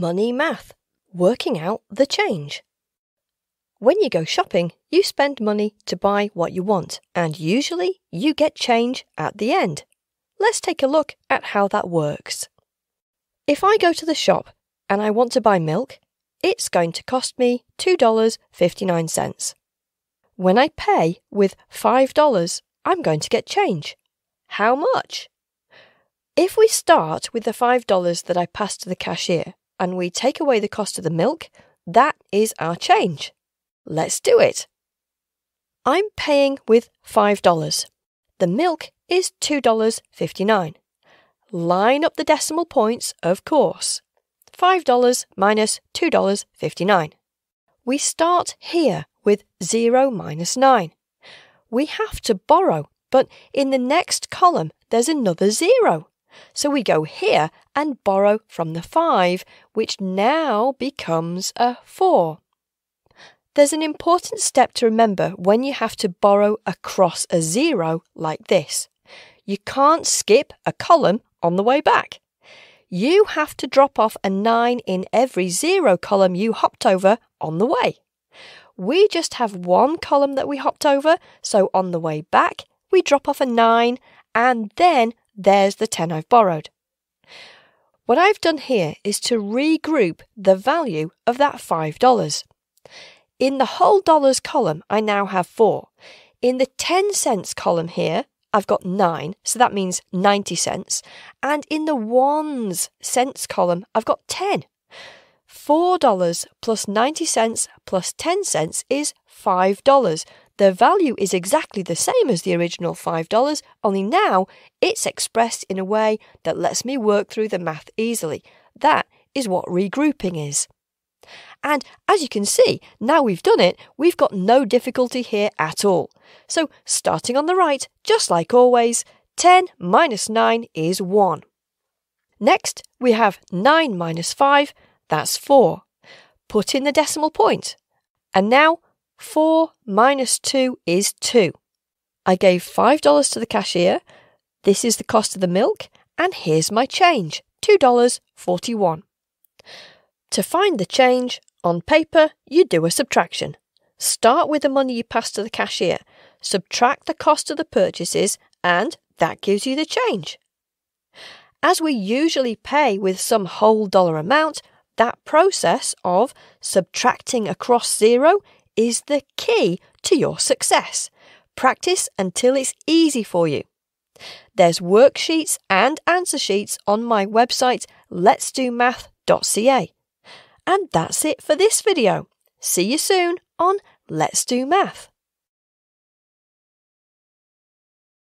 Money math, working out the change. When you go shopping, you spend money to buy what you want, and usually you get change at the end. Let's take a look at how that works. If I go to the shop and I want to buy milk, it's going to cost me $2.59. When I pay with $5, I'm going to get change. How much? If we start with the $5 that I passed to the cashier, and we take away the cost of the milk, that is our change. Let's do it. I'm paying with $5. The milk is $2.59. Line up the decimal points, of course. $5 minus $2.59. We start here with 0 minus 9. We have to borrow, but in the next column there's another 0. So we go here and borrow from the 5, which now becomes a 4. There's an important step to remember when you have to borrow across a 0 like this. You can't skip a column on the way back. You have to drop off a 9 in every 0 column you hopped over on the way. We just have one column that we hopped over, so on the way back, we drop off a 9 and then there's the 10 I've borrowed. What I've done here is to regroup the value of that $5. In the whole dollars column, I now have four. In the 10 cents column here, I've got nine, so that means 90 cents. And in the ones cents column, I've got 10. $4 plus 90 cents plus 10 cents is $5. Their value is exactly the same as the original $5, only now it's expressed in a way that lets me work through the math easily. That is what regrouping is. And as you can see, now we've done it, we've got no difficulty here at all. So starting on the right, just like always, 10 minus 9 is 1. Next, we have 9 minus 5, that's 4. Put in the decimal point. And now 4 minus 2 is 2. I gave $5 to the cashier. This is the cost of the milk, and here's my change $2.41. To find the change, on paper, you do a subtraction. Start with the money you passed to the cashier, subtract the cost of the purchases, and that gives you the change. As we usually pay with some whole dollar amount, that process of subtracting across zero is the key to your success. Practice until it's easy for you. There's worksheets and answer sheets on my website letsdomath.ca. And that's it for this video. See you soon on Let's Do Math.